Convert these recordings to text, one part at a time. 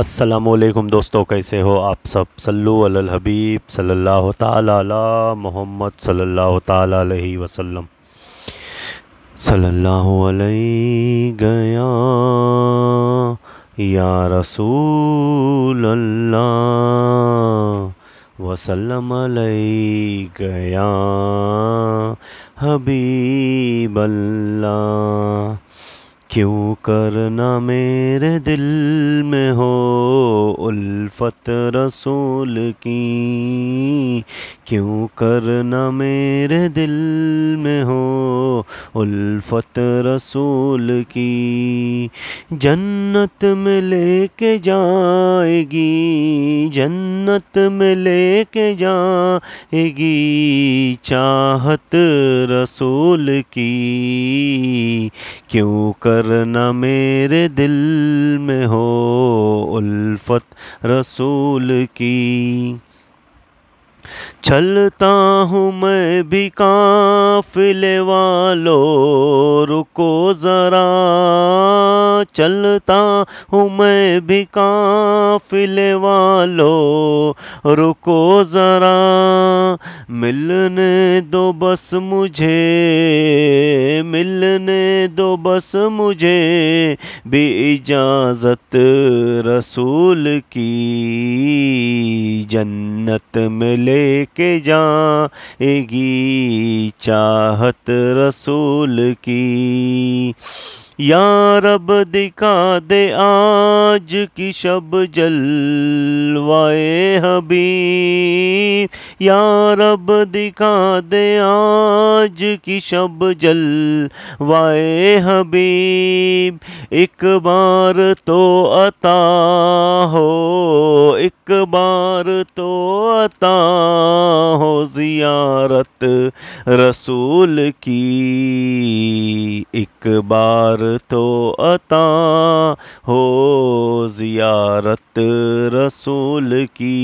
असलकुम दोस्तों कैसे हो आप सब सल्लु अलल हबीब सल्लल्लाहु ताला मोहम्मद सल्लल्लाहु ताला अलैहि वसल्लम सल्लल्लाहु अलैहि गया या रसूल अल्लाह वसल्लम अलैहि गया हबीब अल्लाह क्यों करना मेरे दिल में हो उल्फत रसूल की क्यों करना मेरे दिल में हो उल्फत रसूल की जन्नत में लेके जाएगी जन्नत में लेके जाएगी चाहत रसूल की क्यों करना मेरे दिल में हो उल्फत रसूल की चलता हूँ मैं भी काफिले वालों रुको ज़रा चलता हूँ मैं भी काफिले वालों रुको ज़रा मिलने दो बस मुझे मिलने दो बस मुझे भी इजाज़त रसूल की जन्नत मिले लेके जाएगी चाहत रसूल की या रब दिखा दे आज की शब जलवाए हबीब या रब दिखा दे आज की शब जलवाए हबीब एक बार तो अता हो एक एक बार तो अता हो जियारत रसूल की एक बार तो अता हो जियारत रसूल की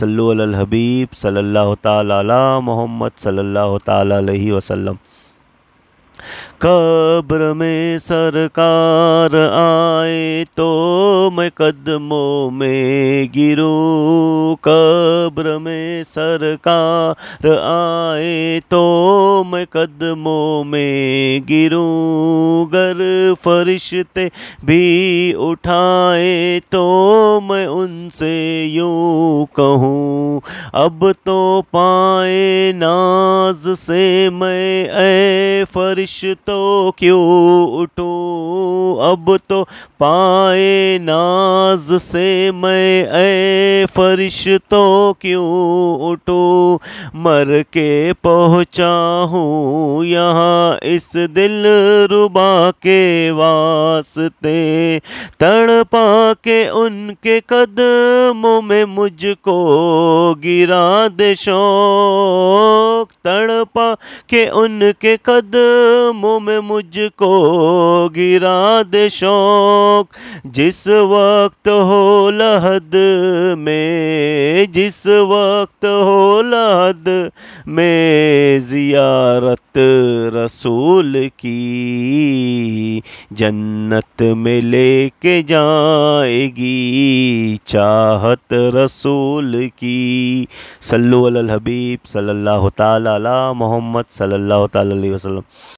सल्लु अल हबीब सल्लल्लाहु ताला मोहम्मद सल्लल्लाहु ताला अलैहि कब्र में सरकार आए तो मैं कदमों में गिरूं कब्र में सरकार आए तो मैं कदमों में गिरूं गर फरिश्ते भी उठाए तो मैं उनसे यूं कहूँ अब तो पाए नाज से मैं ए फरिश तो क्यों उठो अब तो पाए नाज से मैं ऐ फरिश तो क्यों उठो मर के पहुँचा हूँ यहाँ इस दिल रुबा के वास्ते तड़पा के उनके कदमों में मुझको गिर शोक तड़पा के उनके कदमों में मुझको गिरा दे शौक जिस वक्त हो लहद में जिस वक्त हो लहद में जियारत रसूल की जन्नत में लेके जाएगी चाहत रसूल की सल्लु अल हबीब सल्लल्लाहु ताला मोहम्मद सल्लल्लाहु ताला वसल्लम